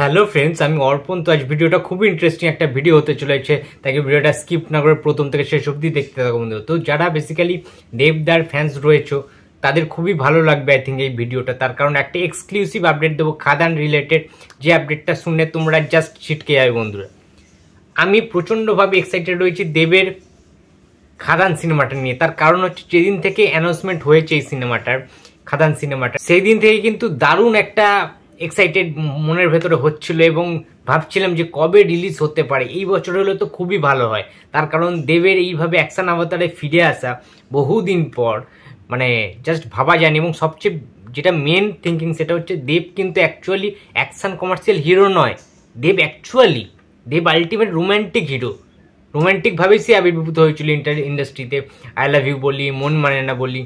hello friends আমি অর্পণ তো আজ ভিডিওটা খুবই ইন্টারেস্টিং একটা ভিডিও হতে চলেছে তাকে ভিডিওটা স্কিপ না করে প্রথম থেকে শেষ অবধি দেখতে থাকো বন্ধু তো যারা বেসিক্যালি দেবদার ফ্যান্স রয়েছে তাদের খুবই ভালো লাগবে আই থিঙ্ক এই ভিডিওটা তার কারণ একটা এক্সক্লুসিভ আপডেট দেবো খাদান রিলেটেড যে আপডেটটা শুনে তোমরা জাস্ট ছিটকে যাবে বন্ধুরা আমি প্রচণ্ডভাবে এক্সাইটেড রয়েছি দেবের খাদান সিনেমাটা নিয়ে তার কারণ হচ্ছে যেদিন থেকে অ্যানাউন্সমেন্ট হয়েছে এই সিনেমাটার খাদান সিনেমাটা সেই দিন থেকে কিন্তু দারুণ একটা এক্সাইটেড মনের ভেতরে হচ্ছিল এবং ভাবছিলাম যে কবে রিলিজ হতে পারে এই বছর হলে তো খুবই ভালো হয় তার কারণ দেবের এইভাবে অ্যাকশান আবতারে ফিরে আসা বহুদিন পর মানে জাস্ট ভাবা যায়নি এবং সবচেয়ে যেটা মেন থিঙ্কিং সেটা হচ্ছে দেব কিন্তু অ্যাকচুয়ালি অ্যাকশান কমার্শিয়াল হিরো নয় Dev actually Dev ultimate romantic hero রোম্যান্টিকভাবেই সে আবির্ভূত হয়েছিল ইন্টার ইন্ডাস্ট্রিতে আই লাভ ইউ বলি মন মানে না বলি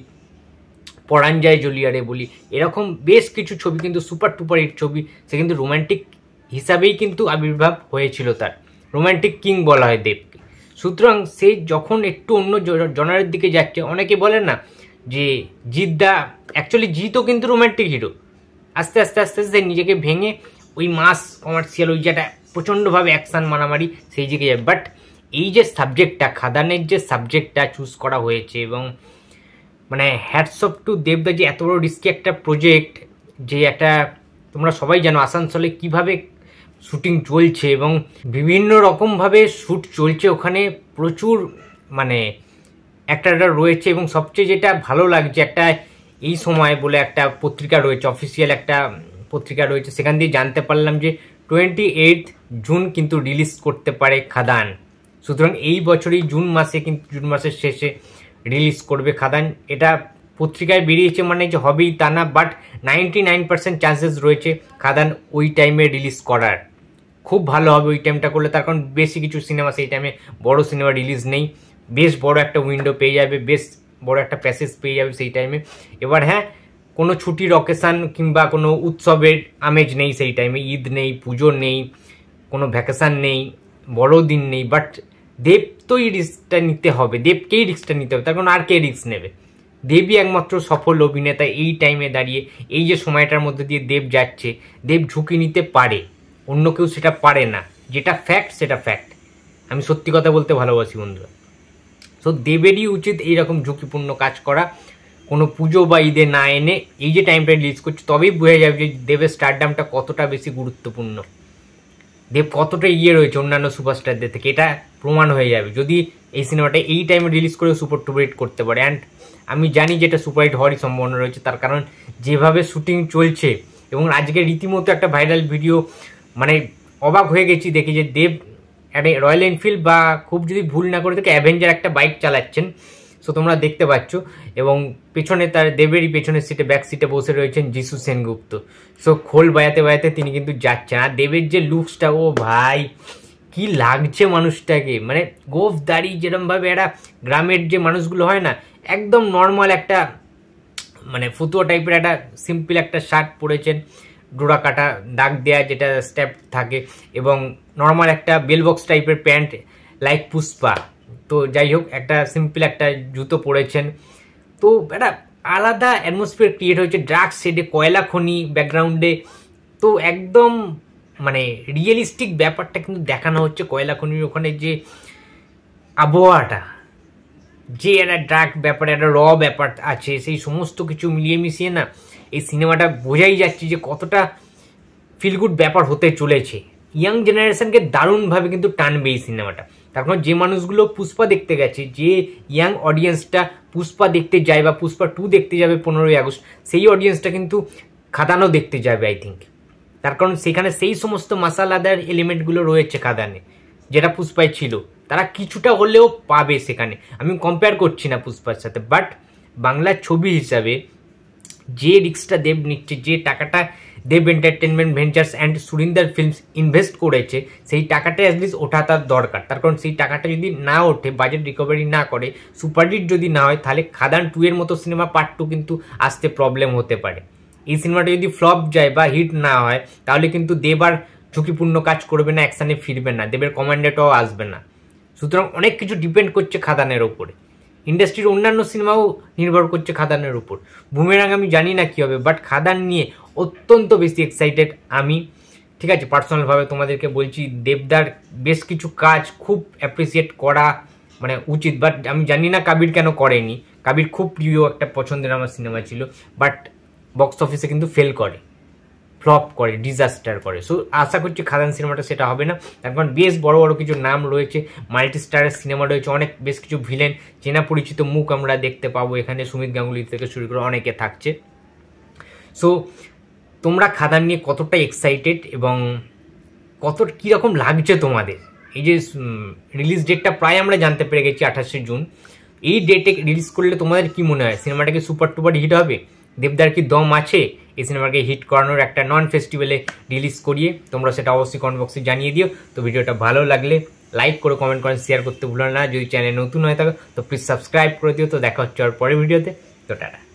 পরাঞ্জয় জুলিয়ারে বলি এরকম বেশ কিছু ছবি কিন্তু সুপার টুপার হিট ছবি সে কিন্তু রোম্যান্টিক হিসাবেই কিন্তু আবির্ভাব হয়েছিল তার রোম্যান্টিক কিং বলা হয় দেবকে সুতরাং সে যখন একটু অন্য জনারের দিকে যাচ্ছে অনেকে বলেন না যে জিদ্দা অ্যাকচুয়ালি জিতও কিন্তু রোম্যান্টিক হিরো আস্তে আস্তে আস্তে আস্তে নিজেকে ভেঙে ওই মাস কমার্শিয়াল ওই যেটা প্রচণ্ডভাবে অ্যাকশান মারামারি সেই দিকে যায় বাট এই যে সাবজেক্টটা খাদানের যে সাবজেক্টটা চুজ করা হয়েছে এবং মানে অফ টু দেবদা যে এত বড় রিস্কি একটা প্রজেক্ট যে একটা তোমরা সবাই জানো আসানসোলে কিভাবে শুটিং চলছে এবং বিভিন্ন রকমভাবে শ্যুট চলছে ওখানে প্রচুর মানে অ্যাক্টাররা রয়েছে এবং সবচেয়ে যেটা ভালো লাগছে একটা এই সময় বলে একটা পত্রিকা রয়েছে অফিসিয়াল একটা পত্রিকা রয়েছে সেখান দিয়ে জানতে পারলাম যে টোয়েন্টি এইট জুন কিন্তু রিলিজ করতে পারে খাদান সুতরাং এই বছরই জুন মাসে কিন্তু জুন মাসের শেষে রিলিজ করবে খাদান এটা পত্রিকায় বেরিয়েছে মানে যে হবেই তা না but ninety nine percent chances রয়েছে খাদান ওই টাইমে রিলিজ করার খুব ভালো হবে ওই টাইমটা করলে তার কারণ বেশি কিছু সিনেমা সেই টাইমে বড় সিনেমা রিলিজ নেই বেশ বড় একটা উইন্ডো পেয়ে যাবে বেশ বড় একটা প্যাসেজ পেয়ে যাবে সেই টাইমে এবার হ্যাঁ কোনো ছুটির অকেশান কিংবা কোনো উৎসবের আমেজ নেই সেই টাইমে ঈদ নেই পুজো নেই কোনো ভ্যাকেশান নেই বড়দিন নেই বাট দেব তো এই রিস্কটা নিতে হবে দেবকেই রিস্কটা নিতে হবে তার কারণ আর কে রিস্ক নেবে দেবই একমাত্র সফল অভিনেতা এই টাইমে দাঁড়িয়ে এই যে সময়টার মধ্যে দিয়ে দেব যাচ্ছে দেব ঝুঁকি নিতে পারে অন্য কেউ সেটা পারে না যেটা ফ্যাক্ট সেটা ফ্যাক্ট আমি সত্যি কথা বলতে ভালোবাসি বন্ধুরা সো দেবেরই উচিত এইরকম ঝুঁকিপূর্ণ কাজ করা কোনো পুজো বা ঈদে না এনে এই যে টাইমটা রিলিজ করছে তবেই বোঝা যাবে যে দেবের স্টারডামটা কতটা বেশি গুরুত্বপূর্ণ দেব কতটা ইয়ে রয়েছে অন্যান্য সুপারস্টারদের থেকে এটা প্রমাণ হয়ে যাবে যদি এই সিনেমাটা এই টাইমে রিলিজ করে সুপার টুপার হিট করতে পারে অ্যান্ড আমি জানি যেটা সুপার হিট হওয়ারই সম্ভাবনা রয়েছে তার কারণ যেভাবে শুটিং চলছে এবং আজকে রীতিমতো একটা ভাইরাল ভিডিও মানে অবাক হয়ে গেছি দেখি যে দেব একটা রয়্যাল এনফিল্ড বা খুব যদি ভুল না করে থাকে অ্যাভেঞ্জার একটা বাইক চালাচ্ছেন সো তোমরা দেখতে পাচ্ছ এবং পেছনে তার দেবেরই পেছনের সিটে ব্যাক সিটে বসে রয়েছেন যিশু সেনগুপ্ত সো খোল বাজাতে বাজাতে তিনি কিন্তু যাচ্ছেন আর দেবের যে লুকসটা ও ভাই কি লাগছে মানুষটাকে মানে গোফ দাড়ি যেরমভাবে একটা গ্রামের যে মানুষগুলো হয় না একদম নর্মাল একটা মানে ফুতুয়া টাইপের একটা সিম্পল একটা শার্ট পরেছেন ডোরা কাটা দাগ দেয়া যেটা স্ট্যাপ থাকে এবং নর্মাল একটা বেলবক্স টাইপের প্যান্ট লাইক পুষ্পা তো যাই হোক একটা সিম্পল একটা জুতো পরেছেন তো একটা আলাদা অ্যাটমসফিয়ার ক্রিয়েট হয়েছে ড্রাগস শেডে কয়লা খনি ব্যাকগ্রাউন্ডে তো একদম মানে রিয়েলিস্টিক ব্যাপারটা কিন্তু দেখানো হচ্ছে কয়লা খনির ওখানে যে আবহাওয়াটা যে একটা ড্রাগ ব্যাপার একটা র ব্যাপার আছে সেই সমস্ত কিছু মিলিয়ে মিশিয়ে না এই সিনেমাটা বোঝাই যাচ্ছে যে কতটা ফিলগুড ব্যাপার হতে চলেছে ইয়াং জেনারেশনকে দারুণভাবে কিন্তু টানবে এই সিনেমাটা তারপর যে মানুষগুলো পুষ্পা দেখতে গেছে যে ইয়াং অডিয়েন্সটা পুষ্পা দেখতে যায় বা পুষ্পা টু দেখতে যাবে পনেরোই আগস্ট সেই অডিয়েন্সটা কিন্তু খাদানও দেখতে যাবে আই থিঙ্ক তার কারণ সেখানে সেই সমস্ত মাসালাদার এলিমেন্টগুলো রয়েছে খাদানে যেটা পুষ্পায় ছিল তারা কিছুটা হলেও পাবে সেখানে আমি কম্পেয়ার করছি না পুষ্পার সাথে বাট বাংলা ছবি হিসাবে যে রিক্সটা দেব নিচ্ছে যে টাকাটা Dev entertainment ventures and Surinder films invest করেছে সেই টাকাটা অ্যাটলিস্ট ওঠা তার দরকার তার কারণ সেই টাকাটা যদি না ওঠে বাজেট রিকভারি না করে সুপারহিট যদি না হয় তাহলে খাদান টু এর মতো সিনেমা পার্ট টু কিন্তু আসতে প্রবলেম হতে পারে এই সিনেমাটা যদি ফ্লপ যায় বা হিট না হয় তাহলে কিন্তু দেব আর ঝুঁকিপূর্ণ কাজ করবে না অ্যাকশানে ফিরবে না দেবের কমান্ডেটাও আসবে না সুতরাং অনেক কিছু ডিপেন্ড করছে খাদানের ওপরে ইন্ডাস্ট্রির অন্যান্য সিনেমাও নির্ভর করছে খাদানের উপর বুমেরাং আমি জানি না কী হবে বাট খাদান নিয়ে অত্যন্ত বেশি এক্সাইটেড আমি ঠিক আছে পার্সোনালভাবে তোমাদেরকে বলছি দেবদার বেশ কিছু কাজ খুব অ্যাপ্রিসিয়েট করা মানে উচিত বাট আমি জানি না কাবির কেন করেনি কাবির খুব প্রিয় একটা পছন্দের আমার সিনেমা ছিল বাট বক্স অফিসে কিন্তু ফেল করে ফ্লপ করে ডিজাস্টার করে সো আশা করছি খাদান সিনেমাটা সেটা হবে না এখন বেশ বড় বড় কিছু নাম রয়েছে মাল্টি স্টারের সিনেমা রয়েছে অনেক বেশ কিছু ভিলেন চেনা পরিচিত মুখ আমরা দেখতে পাবো এখানে সুমিত গাঙ্গুলি থেকে শুরু করে অনেকে থাকছে সো তোমরা খাদান নিয়ে কতটা এক্সাইটেড এবং কত কীরকম লাগছে তোমাদের এই যে রিলিজ ডেটটা প্রায় আমরা জানতে পেরে গেছি আঠাশে জুন এই ডেটে রিলিজ করলে তোমাদের কি মনে হয় সিনেমাটাকে সুপার টুপার হিট হবে দেবদার কি দম আছে এই সিনেমাকে হিট করানোর একটা নন ফেস্টিভ্যালে রিলিজ করিয়ে তোমরা সেটা অবশ্যই কমেন্ট বক্সে জানিয়ে দিও তো ভিডিওটা ভালো লাগলে লাইক করে কমেন্ট করেন শেয়ার করতে ভুলো না যদি চ্যানেল নতুন হয়ে থাকে তো প্লিজ সাবস্ক্রাইব করে দিও তো দেখা হচ্ছে আর পরের ভিডিওতে তো টাটা